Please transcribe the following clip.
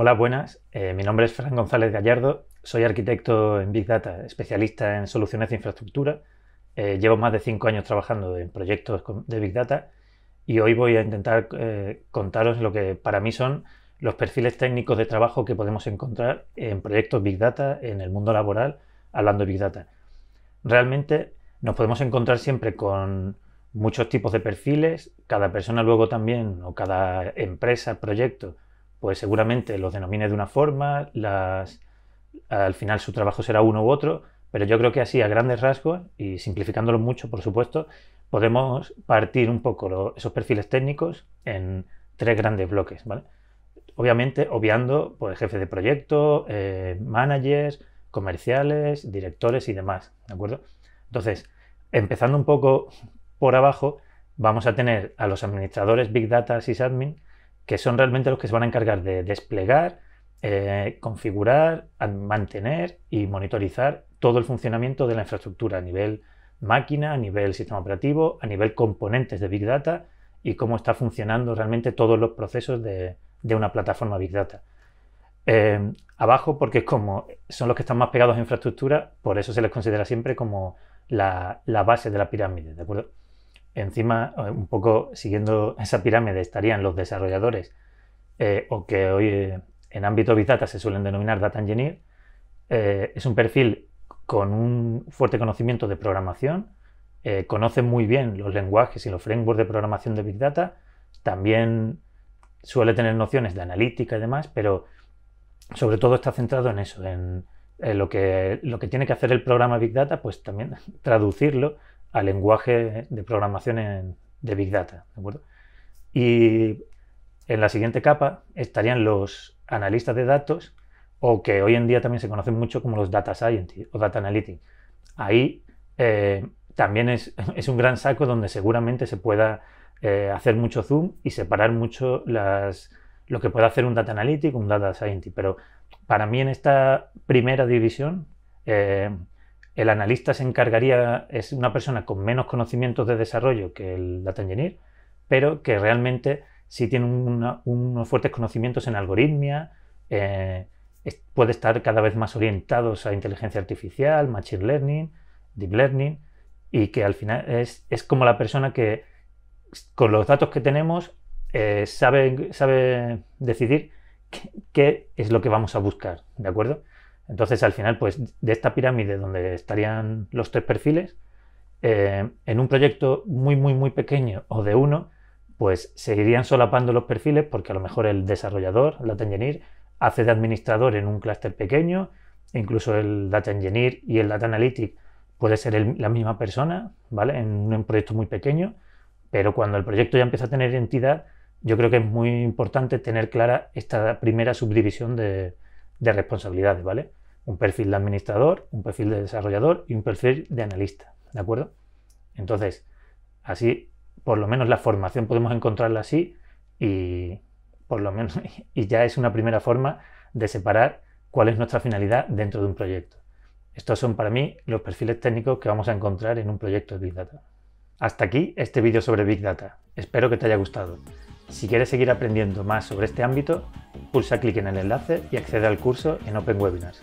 Hola, buenas. Eh, mi nombre es Fran González Gallardo. Soy arquitecto en Big Data, especialista en soluciones de infraestructura. Eh, llevo más de cinco años trabajando en proyectos de Big Data y hoy voy a intentar eh, contaros lo que para mí son los perfiles técnicos de trabajo que podemos encontrar en proyectos Big Data, en el mundo laboral, hablando de Big Data. Realmente nos podemos encontrar siempre con muchos tipos de perfiles, cada persona luego también, o cada empresa, proyecto, pues seguramente los denomine de una forma, las, al final su trabajo será uno u otro, pero yo creo que así a grandes rasgos y simplificándolo mucho, por supuesto, podemos partir un poco esos perfiles técnicos en tres grandes bloques, ¿vale? Obviamente obviando pues, jefes de proyecto, eh, managers, comerciales, directores y demás, ¿de acuerdo? Entonces, empezando un poco por abajo, vamos a tener a los administradores Big Data Sysadmin, que son realmente los que se van a encargar de desplegar, eh, configurar, mantener y monitorizar todo el funcionamiento de la infraestructura a nivel máquina, a nivel sistema operativo, a nivel componentes de Big Data y cómo está funcionando realmente todos los procesos de, una plataforma Big Data. Em, abajo, porque como son los que están más pegados a infraestructura, por eso se les considera siempre como la, la base de la pirámide, ¿de acuerdo? encima, eh, un poco siguiendo esa pirámide, estarían los desarrolladores, eh, o que hoy eh, en ámbito Big Data se suelen denominar Data Engineer. es un perfil con un fuerte conocimiento de programación, conoce muy bien los lenguajes y los frameworks de programación de Big Data, también suele tener nociones de analítica y demás, pero sobre todo está centrado en eso, en, lo, que, lo que tiene que hacer el programa Big Data, pues también traducirlo al lenguaje de programación de Big Data. Y en la siguiente capa estarían los analistas de datos o que hoy en día también se conocen mucho como los data scientists o data analytics. Ahí eh, también es, un gran saco donde seguramente se pueda eh, hacer mucho zoom y separar mucho las, lo que puede hacer un data analytic, un data scientist. Pero para mí en esta primera división eh, el analista se encargaría, es una persona con menos conocimientos de desarrollo que el data engineer, pero que realmente sí tiene unos fuertes conocimientos en algoritmia, eh, puede estar cada vez más orientados a inteligencia artificial, machine learning, deep learning, y que al final es, como la persona que con los datos que tenemos eh, sabe, sabe decidir qué es lo que vamos a buscar, ¿de acuerdo? Entonces, al final, pues de esta pirámide donde estarían los tres perfiles, eh, en un proyecto muy, muy, muy pequeño o de uno, pues seguirían solapando los perfiles porque a lo mejor el desarrollador, el data engineer, hace de administrador en un clúster pequeño, incluso el data engineer y el data analytic puede ser la misma persona, ¿vale? En un, en un proyecto muy pequeño, pero cuando el proyecto ya empieza a tener entidad, yo creo que es muy importante tener clara esta primera subdivisión de, de responsabilidades, ¿vale? Un perfil de administrador, un perfil de desarrollador y un perfil de analista, ¿de acuerdo? Entonces, así, por lo menos la formación podemos encontrarla así y por lo menos y ya es una primera forma de separar cuál es nuestra finalidad dentro de un proyecto. Estos son para mí los perfiles técnicos que vamos a encontrar en un proyecto de Big Data. Hasta aquí este vídeo sobre Big Data. Espero que te haya gustado. Si quieres seguir aprendiendo más sobre este ámbito, pulsa clic en el enlace y accede al curso en Open Webinars.